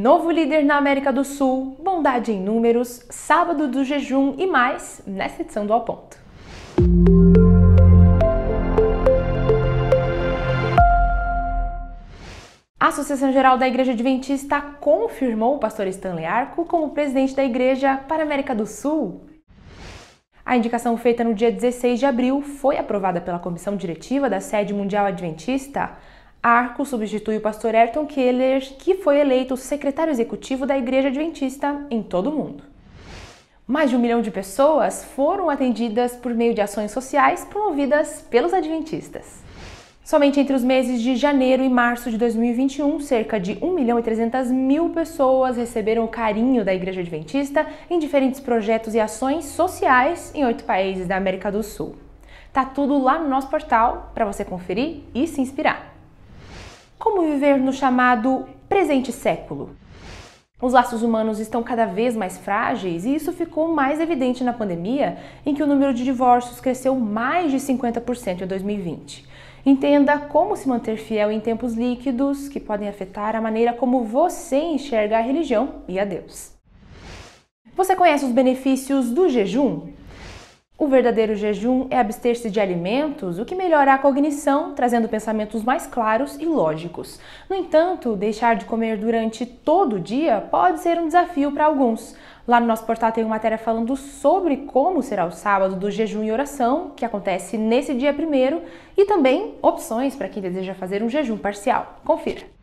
Novo líder na América do Sul, bondade em números, sábado do jejum e mais nesta edição do Ao Ponto. A Associação Geral da Igreja Adventista confirmou o pastor Stanley Arco como presidente da igreja para a América do Sul. A indicação feita no dia 16 de abril foi aprovada pela comissão diretiva da sede mundial adventista. Arco substitui o pastor Ayrton Keller, que foi eleito secretário executivo da Igreja Adventista em todo o mundo. Mais de um milhão de pessoas foram atendidas por meio de ações sociais promovidas pelos adventistas. Somente entre os meses de janeiro e março de 2021, cerca de 1 milhão e 300 mil pessoas receberam o carinho da Igreja Adventista em diferentes projetos e ações sociais em oito países da América do Sul. Tá tudo lá no nosso portal para você conferir e se inspirar. Como viver no chamado presente século? Os laços humanos estão cada vez mais frágeis e isso ficou mais evidente na pandemia, em que o número de divórcios cresceu mais de 50% em 2020. Entenda como se manter fiel em tempos líquidos que podem afetar a maneira como você enxerga a religião e a Deus. Você conhece os benefícios do jejum? O verdadeiro jejum é abster-se de alimentos, o que melhora a cognição, trazendo pensamentos mais claros e lógicos. No entanto, deixar de comer durante todo o dia pode ser um desafio para alguns. Lá no nosso portal tem uma matéria falando sobre como será o sábado do jejum e oração, que acontece nesse dia primeiro, e também opções para quem deseja fazer um jejum parcial. Confira!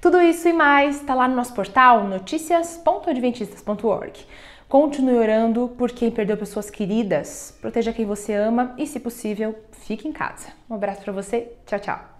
Tudo isso e mais está lá no nosso portal noticias.adventistas.org. Continue orando por quem perdeu pessoas queridas, proteja quem você ama e, se possível, fique em casa. Um abraço para você, tchau, tchau.